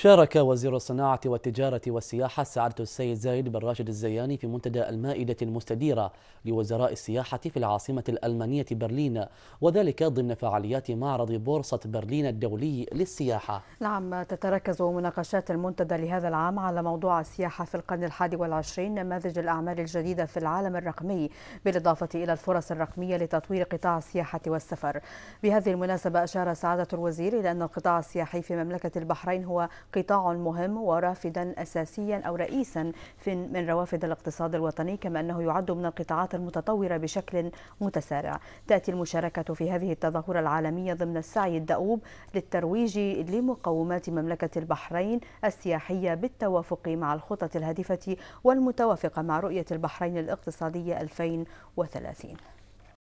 شارك وزير الصناعة والتجارة والسياحة سعادة السيد زايد بن راشد الزياني في منتدى المائدة المستديرة لوزراء السياحة في العاصمة الألمانية برلين وذلك ضمن فعاليات معرض بورصة برلين الدولي للسياحة نعم تتركز مناقشات المنتدى لهذا العام على موضوع السياحة في القرن الحادي والعشرين نماذج الأعمال الجديدة في العالم الرقمي بالإضافة إلى الفرص الرقمية لتطوير قطاع السياحة والسفر بهذه المناسبة أشار سعادة الوزير إلى أن القطاع السياحي في مملكة البحرين هو قطاع مهم ورافدا أساسيا أو رئيسا من روافد الاقتصاد الوطني كما أنه يعد من القطاعات المتطورة بشكل متسارع تأتي المشاركة في هذه التظاهرة العالمية ضمن السعي الدؤوب للترويج لمقومات مملكة البحرين السياحية بالتوافق مع الخطط الهادفة والمتوافقة مع رؤية البحرين الاقتصادية 2030